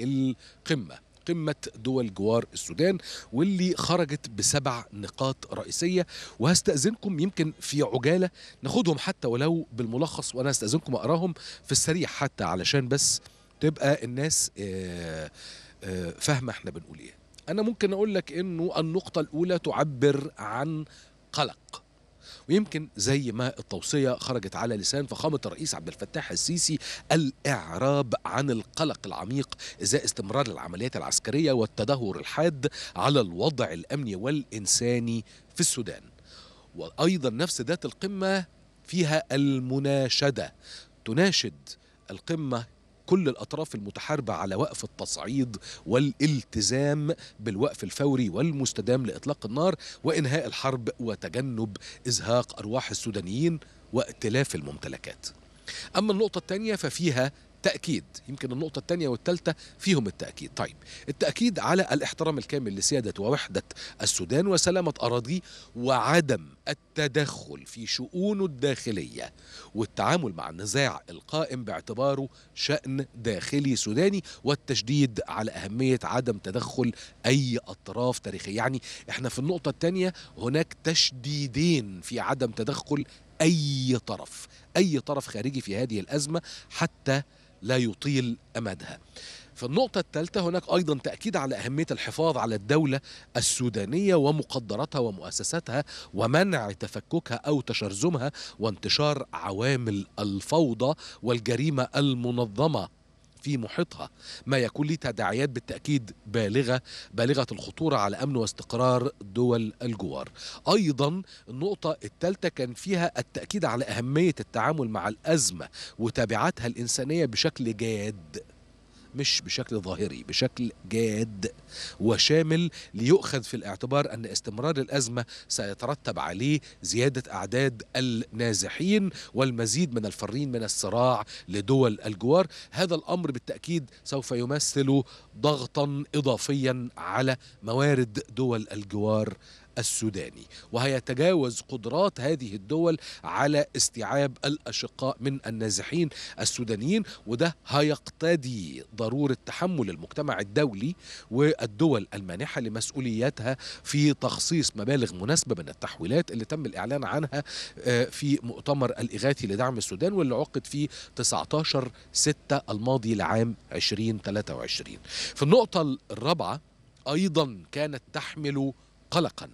القمة قمة دول جوار السودان واللي خرجت بسبع نقاط رئيسية وهستأذنكم يمكن في عجالة ناخدهم حتى ولو بالملخص وأنا هستأذنكم أقراهم في السريع حتى علشان بس تبقى الناس آه، آه، فاهمة احنا بنقول ايه أنا ممكن أقول لك أنه النقطة الأولى تعبر عن قلق ويمكن زي ما التوصية خرجت على لسان فخامة الرئيس عبد الفتاح السيسي الإعراب عن القلق العميق إزاء استمرار العمليات العسكرية والتدهور الحاد على الوضع الأمني والإنساني في السودان وأيضا نفس ذات القمة فيها المناشدة تناشد القمة كل الأطراف المتحاربة على وقف التصعيد والالتزام بالوقف الفوري والمستدام لإطلاق النار وإنهاء الحرب وتجنب إزهاق أرواح السودانيين وائتلاف الممتلكات أما النقطة الثانية ففيها تأكيد يمكن النقطة الثانية والثالثة فيهم التأكيد طيب التأكيد على الاحترام الكامل لسيادة ووحدة السودان وسلامة أراضيه وعدم التدخل في شؤونه الداخلية والتعامل مع النزاع القائم باعتباره شأن داخلي سوداني والتشديد على أهمية عدم تدخل أي أطراف تاريخية يعني احنا في النقطة الثانية هناك تشديدين في عدم تدخل أي طرف أي طرف خارجي في هذه الأزمة حتى لا يطيل امدها في النقطة الثالثة هناك أيضا تأكيد على أهمية الحفاظ على الدولة السودانية ومقدراتها ومؤسساتها ومنع تفككها أو تشرذمها وانتشار عوامل الفوضى والجريمة المنظمة في محيطها ما يكون ليه تداعيات بالتأكيد بالغة بالغة الخطورة على أمن واستقرار دول الجوار أيضا النقطة الثالثة كان فيها التأكيد على أهمية التعامل مع الأزمة وتبعاتها الإنسانية بشكل جاد مش بشكل ظاهري بشكل جاد وشامل ليؤخذ في الاعتبار أن استمرار الأزمة سيترتب عليه زيادة أعداد النازحين والمزيد من الفارين من الصراع لدول الجوار هذا الأمر بالتأكيد سوف يمثل ضغطا إضافيا على موارد دول الجوار السوداني وهيتجاوز قدرات هذه الدول على استيعاب الأشقاء من النازحين السودانيين وده هيقتضي ضرورة تحمل المجتمع الدولي والدول المانحة لمسؤولياتها في تخصيص مبالغ مناسبة من التحويلات اللي تم الإعلان عنها آه، في مؤتمر الإغاثي لدعم السودان واللي عقد في 19 6 الماضي لعام 2023 في النقطة الرابعة أيضا كانت تحمل قلقاً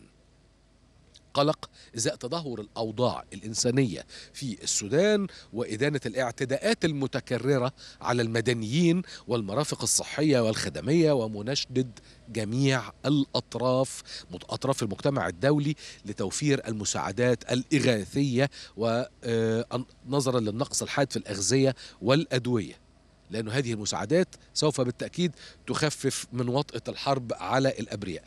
قلق ازاء تدهور الاوضاع الانسانيه في السودان وادانه الاعتداءات المتكرره على المدنيين والمرافق الصحيه والخدميه ومنشدد جميع الاطراف اطراف المجتمع الدولي لتوفير المساعدات الاغاثيه ونظرا آه، للنقص الحاد في الاغذيه والادويه لأن هذه المساعدات سوف بالتأكيد تخفف من وطأة الحرب على الأبرياء